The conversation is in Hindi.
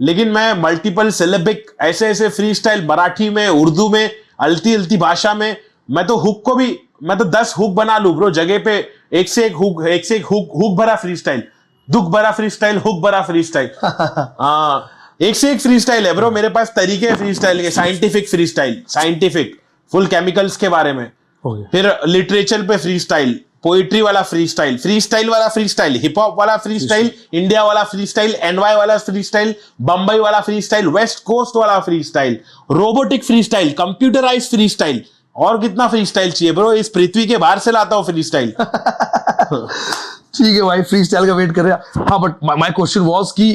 लेकिन मैं मल्टीपल सेलेबिक ऐसे ऐसे फ्री स्टाइल मराठी में उर्दू में अलती अलती भाषा में मैं तो हुक को भी मैं तो दस हुक बना लू ब्रो जगह पे एक से एक हुक एक से एक हुक हुक भरा फ्री स्टाइल दुख भरा फ्री स्टाइल हुक भरा फ्री स्टाइल हाँ एक से एक फ्री स्टाइल है ब्रो मेरे पास तरीके फ्री स्टाइल के scientific free style scientific full chemicals के बारे में फिर लिटरेचर पे फ्री स्टाइल पोइट्री वाला फ्री स्टाइल फ्री स्टाइल वाला फ्री स्टाइल हिप हॉप वाला फ्री स्टाइल इंडिया वाला फ्री स्टाइल एनवाई वाला फ्री स्टाइल बंबई वाला फ्री स्टाइल वेस्ट कोस्ट वाला free style robotic free style computerize free style और कितना फ्री स्टाइल चाहिए ब्रो इस पृथ्वी के बाहर से लाता हूँ फ्री स्टाइल ठीक है भाई फ्री स्टाइल का वेट कर रहे हैं हाँ बट माई क्वेश्चन वॉज की